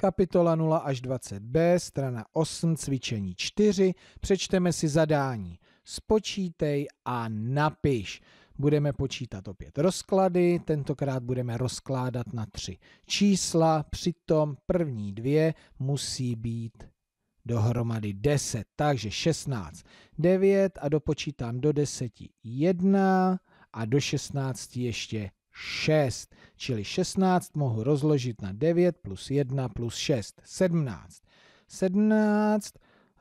Kapitola 0 až 20b, strana 8, cvičení 4. Přečteme si zadání. Spočítej a napiš. Budeme počítat opět rozklady, tentokrát budeme rozkládat na tři čísla, přitom první dvě musí být dohromady 10, takže 16, 9 a dopočítám do 10 1 a do 16 ještě 6, čili 16 mohu rozložit na 9 plus 1 plus 6, 17. 17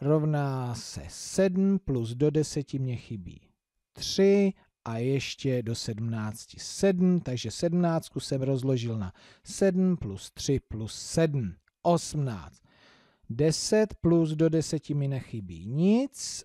rovná se 7 plus do 10 mě chybí 3 a ještě do 17 7, takže 17 jsem rozložil na 7 plus 3 plus 7, 18. 10 plus do 10 mi nechybí nic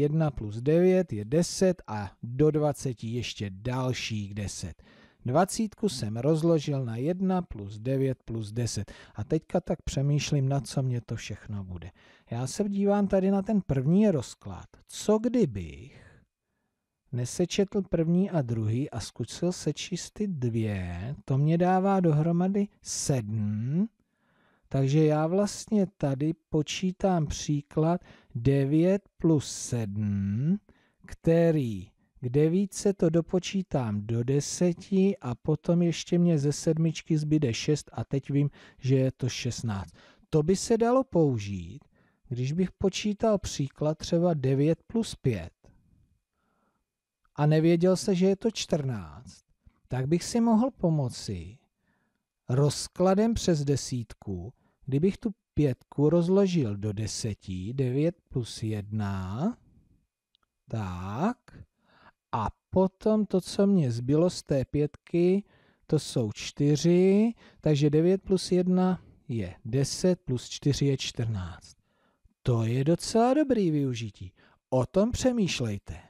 1 plus 9 je 10 a do 20 ještě dalších 10. 20 jsem rozložil na 1 plus 9 plus 10. A teďka tak přemýšlím, na co mě to všechno bude. Já se dívám tady na ten první rozklad. Co kdybych nesečetl první a druhý a zkusil sečíst ty dvě, to mě dává dohromady 7 takže já vlastně tady počítám příklad 9 plus 7, který k 9 se to dopočítám do 10 a potom ještě mě ze sedmičky zbyde 6 a teď vím, že je to 16. To by se dalo použít, když bych počítal příklad třeba 9 plus 5 a nevěděl se, že je to 14, tak bych si mohl pomoci rozkladem přes desítku, kdybych tu pětku rozložil do desetí, 9 plus 1, tak, a potom to, co mě zbylo z té pětky, to jsou 4, takže 9 plus 1 je 10, plus 4 je 14. To je docela dobrý využití. O tom přemýšlejte.